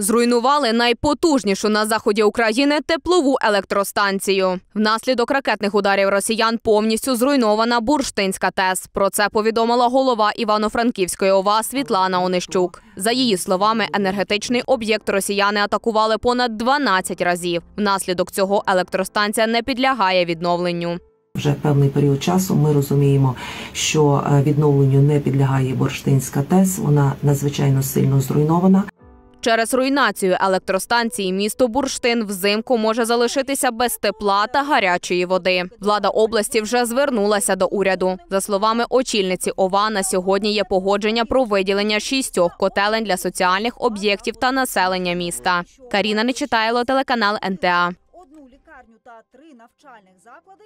Зруйнували найпотужнішу на заході України теплову електростанцію. Внаслідок ракетних ударів росіян повністю зруйнована Бурштинська ТЕС. Про це повідомила голова Івано-Франківської ОВА Світлана Онищук. За її словами, енергетичний об'єкт росіяни атакували понад 12 разів. Внаслідок цього електростанція не підлягає відновленню. Вже певний період часу ми розуміємо, що е, відновленню не підлягає Бурштинська ТЕС. Вона надзвичайно сильно зруйнована. Через руйнацію електростанції місто Бурштин взимку може залишитися без тепла та гарячої води. Влада області вже звернулася до уряду. За словами очільниці ОВА, на сьогодні є погодження про виділення шістьох котелень для соціальних об'єктів та населення міста. Каріна Нечитайло, телеканал НТА. Одну лікарню та три навчальних заклади.